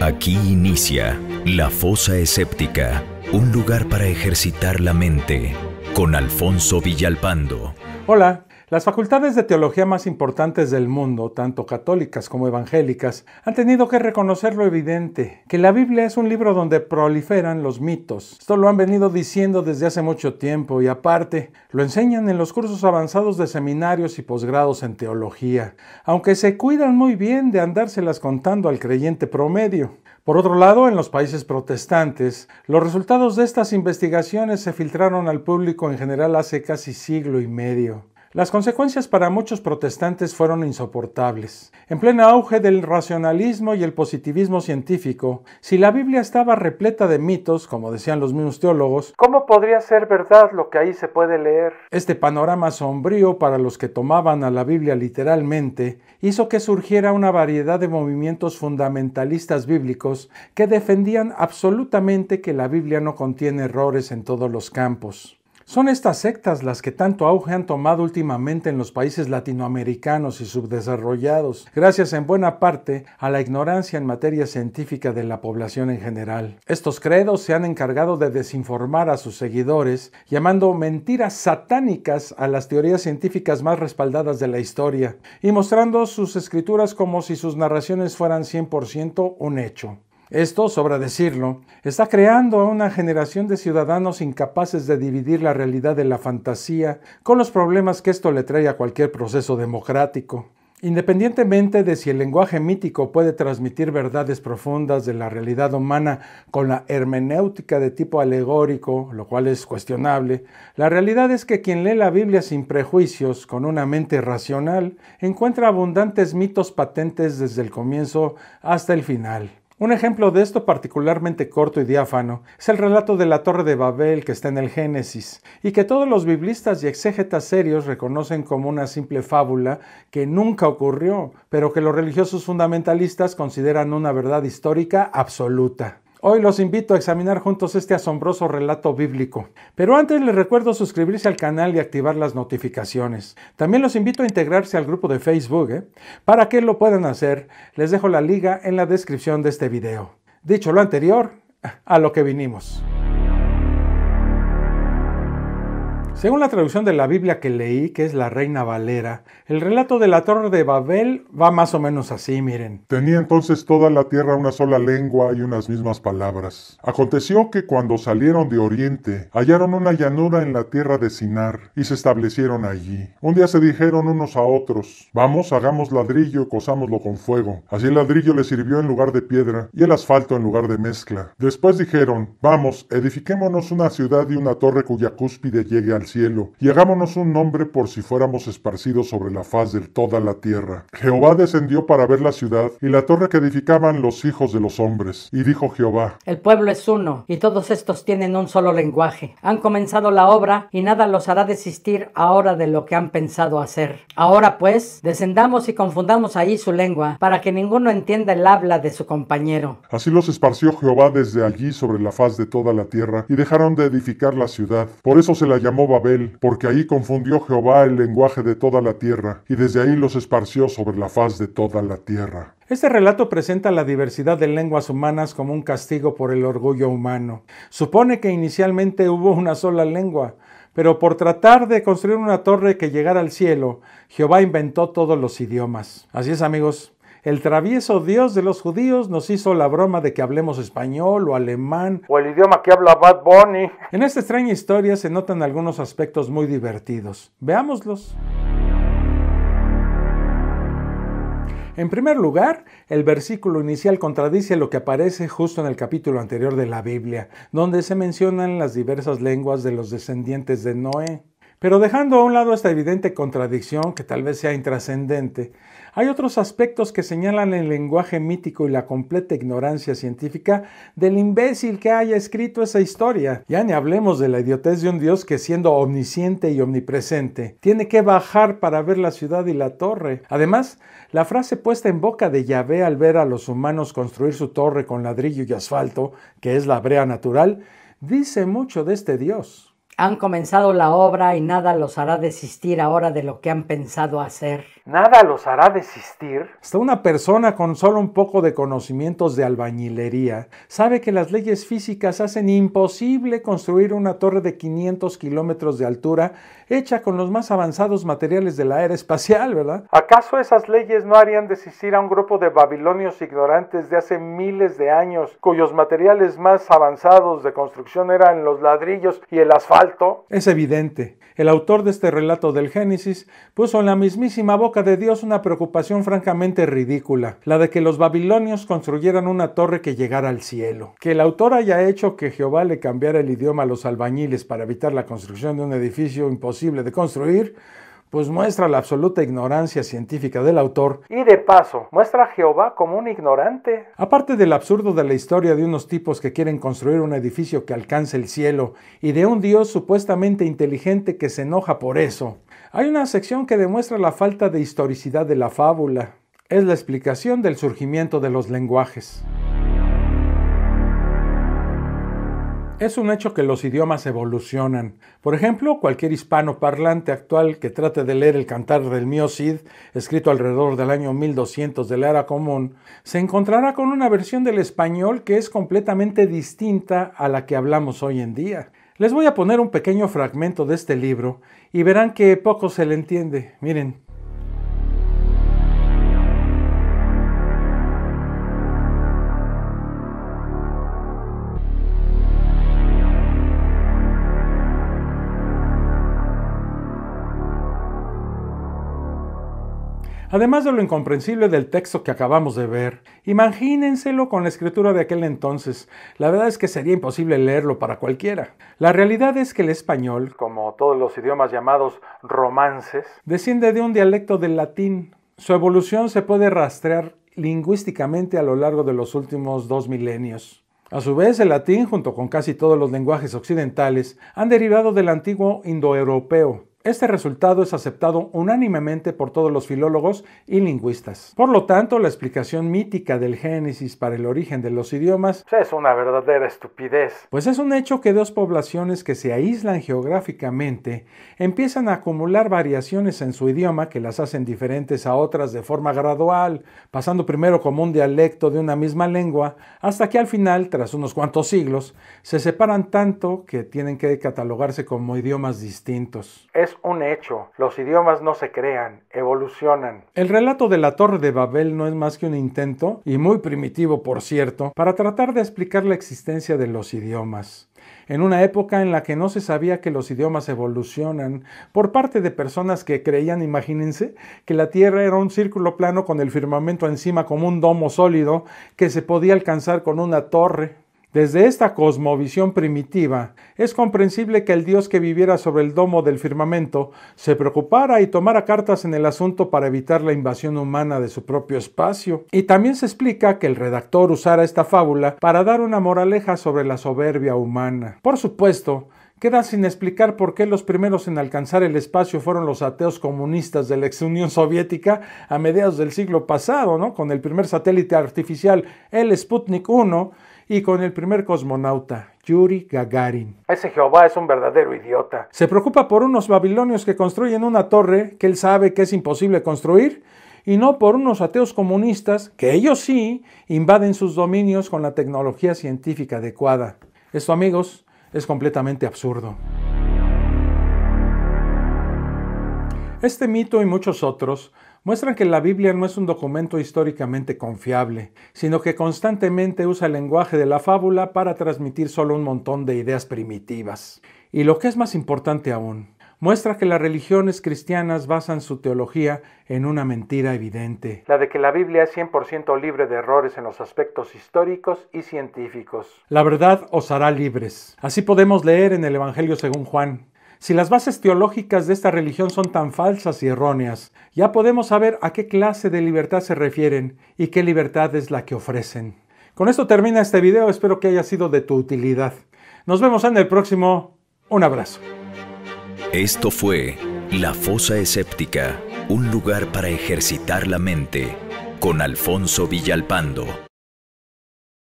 Aquí inicia La Fosa Escéptica, un lugar para ejercitar la mente, con Alfonso Villalpando. Hola, las facultades de teología más importantes del mundo, tanto católicas como evangélicas, han tenido que reconocer lo evidente, que la Biblia es un libro donde proliferan los mitos. Esto lo han venido diciendo desde hace mucho tiempo y aparte lo enseñan en los cursos avanzados de seminarios y posgrados en teología, aunque se cuidan muy bien de andárselas contando al creyente promedio. Por otro lado, en los países protestantes, los resultados de estas investigaciones se filtraron al público en general hace casi siglo y medio. Las consecuencias para muchos protestantes fueron insoportables. En pleno auge del racionalismo y el positivismo científico, si la Biblia estaba repleta de mitos, como decían los mismos teólogos, ¿cómo podría ser verdad lo que ahí se puede leer? Este panorama sombrío para los que tomaban a la Biblia literalmente hizo que surgiera una variedad de movimientos fundamentalistas bíblicos que defendían absolutamente que la Biblia no contiene errores en todos los campos. Son estas sectas las que tanto auge han tomado últimamente en los países latinoamericanos y subdesarrollados, gracias en buena parte a la ignorancia en materia científica de la población en general. Estos credos se han encargado de desinformar a sus seguidores, llamando mentiras satánicas a las teorías científicas más respaldadas de la historia, y mostrando sus escrituras como si sus narraciones fueran 100% un hecho. Esto, sobra decirlo, está creando a una generación de ciudadanos incapaces de dividir la realidad de la fantasía con los problemas que esto le trae a cualquier proceso democrático. Independientemente de si el lenguaje mítico puede transmitir verdades profundas de la realidad humana con la hermenéutica de tipo alegórico, lo cual es cuestionable, la realidad es que quien lee la Biblia sin prejuicios, con una mente racional, encuentra abundantes mitos patentes desde el comienzo hasta el final. Un ejemplo de esto particularmente corto y diáfano es el relato de la Torre de Babel que está en el Génesis y que todos los biblistas y exégetas serios reconocen como una simple fábula que nunca ocurrió, pero que los religiosos fundamentalistas consideran una verdad histórica absoluta. Hoy los invito a examinar juntos este asombroso relato bíblico. Pero antes les recuerdo suscribirse al canal y activar las notificaciones. También los invito a integrarse al grupo de Facebook. ¿eh? Para que lo puedan hacer, les dejo la liga en la descripción de este video. Dicho lo anterior, a lo que vinimos. Según la traducción de la Biblia que leí, que es la Reina Valera, el relato de la Torre de Babel va más o menos así, miren. Tenía entonces toda la tierra una sola lengua y unas mismas palabras. Aconteció que cuando salieron de Oriente, hallaron una llanura en la tierra de Sinar y se establecieron allí. Un día se dijeron unos a otros, vamos, hagamos ladrillo y cosámoslo con fuego. Así el ladrillo le sirvió en lugar de piedra y el asfalto en lugar de mezcla. Después dijeron, vamos, edifiquémonos una ciudad y una torre cuya cúspide llegue al cielo, y hagámonos un nombre por si fuéramos esparcidos sobre la faz de toda la tierra. Jehová descendió para ver la ciudad y la torre que edificaban los hijos de los hombres. Y dijo Jehová, El pueblo es uno, y todos estos tienen un solo lenguaje. Han comenzado la obra, y nada los hará desistir ahora de lo que han pensado hacer. Ahora pues, descendamos y confundamos ahí su lengua, para que ninguno entienda el habla de su compañero. Así los esparció Jehová desde allí sobre la faz de toda la tierra, y dejaron de edificar la ciudad. Por eso se la llamó Babel, porque ahí confundió Jehová el lenguaje de toda la tierra, y desde ahí los esparció sobre la faz de toda la tierra. Este relato presenta la diversidad de lenguas humanas como un castigo por el orgullo humano. Supone que inicialmente hubo una sola lengua, pero por tratar de construir una torre que llegara al cielo, Jehová inventó todos los idiomas. Así es amigos, el travieso Dios de los judíos nos hizo la broma de que hablemos español o alemán o el idioma que habla Bad Bunny. En esta extraña historia se notan algunos aspectos muy divertidos. Veámoslos. En primer lugar, el versículo inicial contradice lo que aparece justo en el capítulo anterior de la Biblia, donde se mencionan las diversas lenguas de los descendientes de Noé. Pero dejando a un lado esta evidente contradicción, que tal vez sea intrascendente, hay otros aspectos que señalan el lenguaje mítico y la completa ignorancia científica del imbécil que haya escrito esa historia. Ya ni hablemos de la idiotez de un dios que siendo omnisciente y omnipresente, tiene que bajar para ver la ciudad y la torre. Además, la frase puesta en boca de Yahvé al ver a los humanos construir su torre con ladrillo y asfalto, que es la brea natural, dice mucho de este dios. Han comenzado la obra y nada los hará desistir ahora de lo que han pensado hacer. Nada los hará desistir. Hasta una persona con solo un poco de conocimientos de albañilería sabe que las leyes físicas hacen imposible construir una torre de 500 kilómetros de altura hecha con los más avanzados materiales de la era espacial, ¿verdad? ¿Acaso esas leyes no harían desistir a un grupo de babilonios ignorantes de hace miles de años cuyos materiales más avanzados de construcción eran los ladrillos y el asfalto? Es evidente. El autor de este relato del Génesis puso en la mismísima boca de Dios una preocupación francamente ridícula, la de que los babilonios construyeran una torre que llegara al cielo. Que el autor haya hecho que Jehová le cambiara el idioma a los albañiles para evitar la construcción de un edificio imposible de construir, pues muestra la absoluta ignorancia científica del autor y de paso muestra a Jehová como un ignorante. Aparte del absurdo de la historia de unos tipos que quieren construir un edificio que alcance el cielo y de un Dios supuestamente inteligente que se enoja por eso, hay una sección que demuestra la falta de historicidad de la fábula. Es la explicación del surgimiento de los lenguajes. Es un hecho que los idiomas evolucionan. Por ejemplo, cualquier hispano parlante actual que trate de leer el Cantar del Mío Cid, escrito alrededor del año 1200 de la era común, se encontrará con una versión del español que es completamente distinta a la que hablamos hoy en día. Les voy a poner un pequeño fragmento de este libro y verán que poco se le entiende. Miren. Además de lo incomprensible del texto que acabamos de ver, imagínenselo con la escritura de aquel entonces. La verdad es que sería imposible leerlo para cualquiera. La realidad es que el español, como todos los idiomas llamados romances, desciende de un dialecto del latín. Su evolución se puede rastrear lingüísticamente a lo largo de los últimos dos milenios. A su vez, el latín, junto con casi todos los lenguajes occidentales, han derivado del antiguo indoeuropeo, este resultado es aceptado unánimemente por todos los filólogos y lingüistas. Por lo tanto, la explicación mítica del Génesis para el origen de los idiomas es una verdadera estupidez. Pues es un hecho que dos poblaciones que se aíslan geográficamente empiezan a acumular variaciones en su idioma que las hacen diferentes a otras de forma gradual, pasando primero como un dialecto de una misma lengua, hasta que al final, tras unos cuantos siglos, se separan tanto que tienen que catalogarse como idiomas distintos un hecho. Los idiomas no se crean, evolucionan. El relato de la Torre de Babel no es más que un intento, y muy primitivo por cierto, para tratar de explicar la existencia de los idiomas en una época en la que no se sabía que los idiomas evolucionan, por parte de personas que creían, imagínense, que la Tierra era un círculo plano con el firmamento encima como un domo sólido que se podía alcanzar con una torre. Desde esta cosmovisión primitiva, es comprensible que el dios que viviera sobre el domo del firmamento se preocupara y tomara cartas en el asunto para evitar la invasión humana de su propio espacio. Y también se explica que el redactor usara esta fábula para dar una moraleja sobre la soberbia humana. Por supuesto, Queda sin explicar por qué los primeros en alcanzar el espacio fueron los ateos comunistas de la ex Unión Soviética a mediados del siglo pasado, ¿no? Con el primer satélite artificial, el Sputnik 1, y con el primer cosmonauta, Yuri Gagarin. Ese Jehová es un verdadero idiota. Se preocupa por unos babilonios que construyen una torre que él sabe que es imposible construir y no por unos ateos comunistas que ellos sí invaden sus dominios con la tecnología científica adecuada. Esto amigos es completamente absurdo. Este mito y muchos otros muestran que la Biblia no es un documento históricamente confiable, sino que constantemente usa el lenguaje de la fábula para transmitir solo un montón de ideas primitivas. Y lo que es más importante aún, muestra que las religiones cristianas basan su teología en una mentira evidente, la de que la Biblia es 100% libre de errores en los aspectos históricos y científicos. La verdad os hará libres. Así podemos leer en el Evangelio según Juan. Si las bases teológicas de esta religión son tan falsas y erróneas, ya podemos saber a qué clase de libertad se refieren y qué libertad es la que ofrecen. Con esto termina este video, espero que haya sido de tu utilidad. Nos vemos en el próximo. Un abrazo. Esto fue La Fosa Escéptica, un lugar para ejercitar la mente, con Alfonso Villalpando.